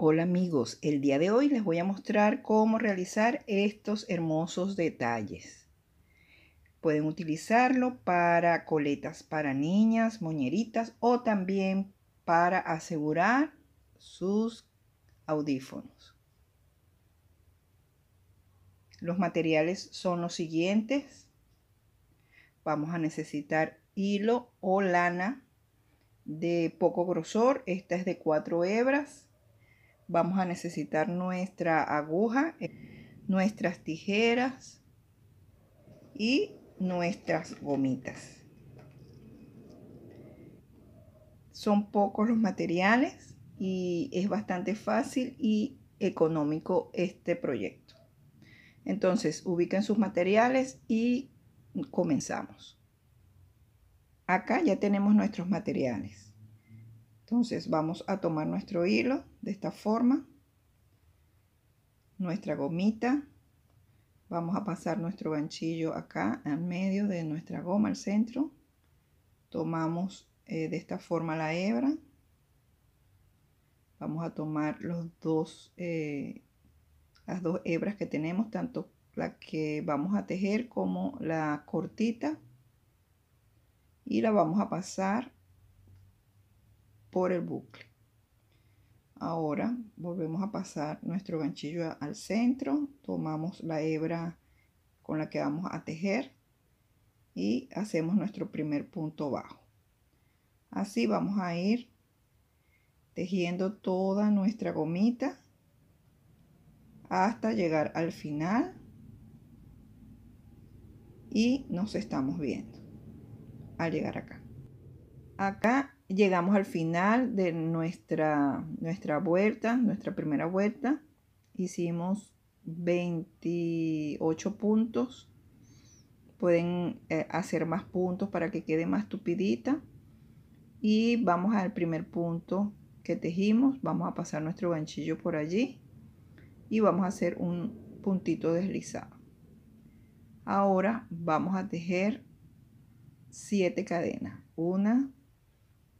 Hola amigos, el día de hoy les voy a mostrar cómo realizar estos hermosos detalles. Pueden utilizarlo para coletas para niñas, moñeritas o también para asegurar sus audífonos. Los materiales son los siguientes. Vamos a necesitar hilo o lana de poco grosor. Esta es de cuatro hebras Vamos a necesitar nuestra aguja, eh, nuestras tijeras y nuestras gomitas. Son pocos los materiales y es bastante fácil y económico este proyecto. Entonces, ubiquen sus materiales y comenzamos. Acá ya tenemos nuestros materiales. Entonces vamos a tomar nuestro hilo de esta forma, nuestra gomita, vamos a pasar nuestro ganchillo acá en medio de nuestra goma al centro, tomamos eh, de esta forma la hebra, vamos a tomar los dos, eh, las dos hebras que tenemos, tanto la que vamos a tejer como la cortita y la vamos a pasar por el bucle. Ahora volvemos a pasar nuestro ganchillo al centro, tomamos la hebra con la que vamos a tejer y hacemos nuestro primer punto bajo. Así vamos a ir tejiendo toda nuestra gomita hasta llegar al final y nos estamos viendo al llegar acá. Acá llegamos al final de nuestra, nuestra vuelta, nuestra primera vuelta. Hicimos 28 puntos. Pueden eh, hacer más puntos para que quede más tupidita. Y vamos al primer punto que tejimos. Vamos a pasar nuestro ganchillo por allí. Y vamos a hacer un puntito deslizado. Ahora vamos a tejer 7 cadenas. 1,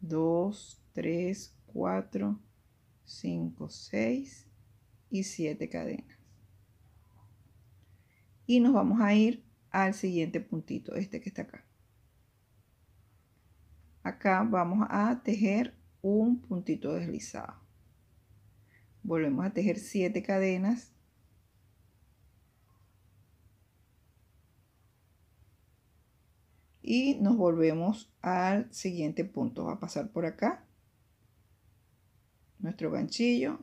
2, 3, 4, 5, 6 y 7 cadenas. Y nos vamos a ir al siguiente puntito, este que está acá. Acá vamos a tejer un puntito deslizado. Volvemos a tejer 7 cadenas y nos volvemos al siguiente punto. Va a pasar por acá nuestro ganchillo,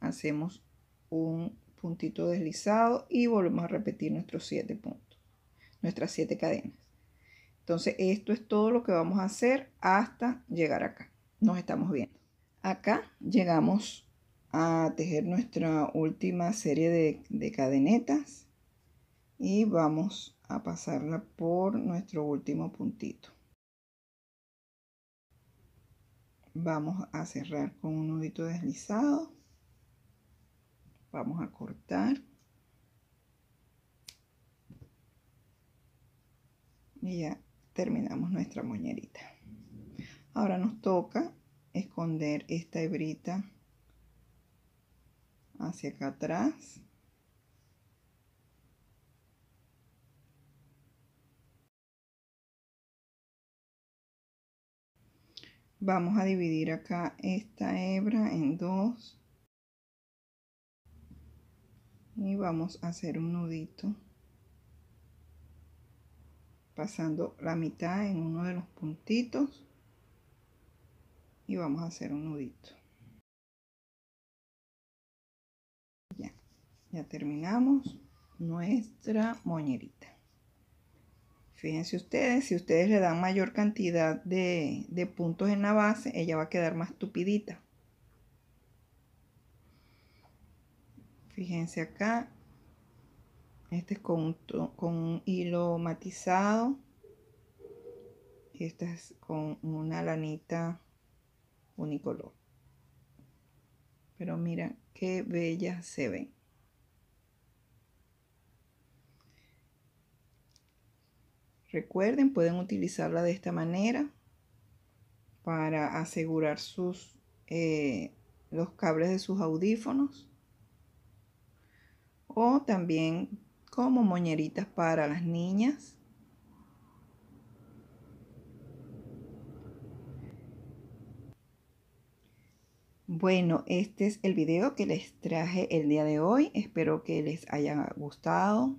hacemos un puntito deslizado y volvemos a repetir nuestros siete puntos, nuestras siete cadenas. Entonces esto es todo lo que vamos a hacer hasta llegar acá. Nos estamos viendo. Acá llegamos a tejer nuestra última serie de cadenetas y vamos a pasarla por nuestro último puntito. Vamos a cerrar con un nudito deslizado. Vamos a cortar. Y ya terminamos nuestra moñerita. Ahora nos toca esconder esta hebrita hacia acá atrás Vamos a dividir acá esta hebra en dos. Y vamos a hacer un nudito. Pasando la mitad en uno de los puntitos. Y vamos a hacer un nudito. Ya, ya terminamos nuestra moñerita. Fíjense ustedes, si ustedes le dan mayor cantidad de, puntos en la base, ella va a quedar más tupidita. Fíjense acá, este es con, con un hilo matizado. Y esta es con una lanita unicolor. Pero mira qué bella se ven. Recuerden, pueden utilizarla de esta manera para asegurar sus, eh, los cables de sus audífonos o también como moñeritas para las niñas. Bueno, este es el video que les traje el día de hoy. Espero que les haya gustado.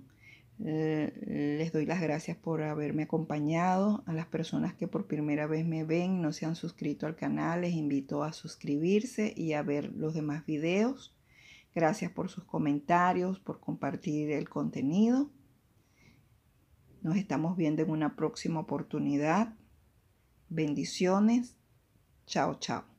Eh, les doy las gracias por haberme acompañado. A las personas que por primera vez me ven no se han suscrito al canal, les invito a suscribirse y a ver los demás videos. Gracias por sus comentarios, por compartir el contenido. Nos estamos viendo en una próxima oportunidad. Bendiciones. Chao, chao.